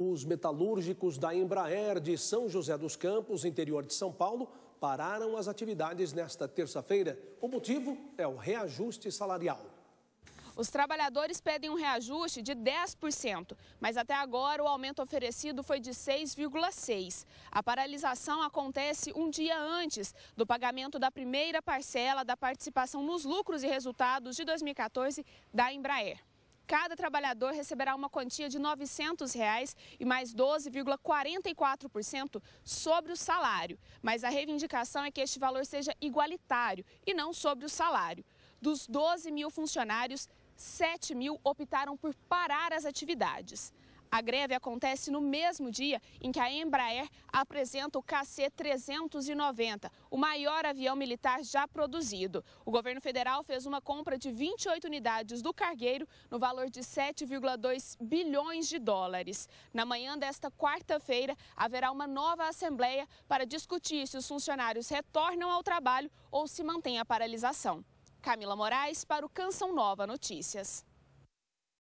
Os metalúrgicos da Embraer de São José dos Campos, interior de São Paulo, pararam as atividades nesta terça-feira. O motivo é o reajuste salarial. Os trabalhadores pedem um reajuste de 10%, mas até agora o aumento oferecido foi de 6,6%. A paralisação acontece um dia antes do pagamento da primeira parcela da participação nos lucros e resultados de 2014 da Embraer. Cada trabalhador receberá uma quantia de R$ 900 reais e mais 12,44% sobre o salário. Mas a reivindicação é que este valor seja igualitário e não sobre o salário. Dos 12 mil funcionários, 7 mil optaram por parar as atividades. A greve acontece no mesmo dia em que a Embraer apresenta o KC-390, o maior avião militar já produzido. O governo federal fez uma compra de 28 unidades do cargueiro no valor de 7,2 bilhões de dólares. Na manhã desta quarta-feira, haverá uma nova assembleia para discutir se os funcionários retornam ao trabalho ou se mantém a paralisação. Camila Moraes para o Canção Nova Notícias.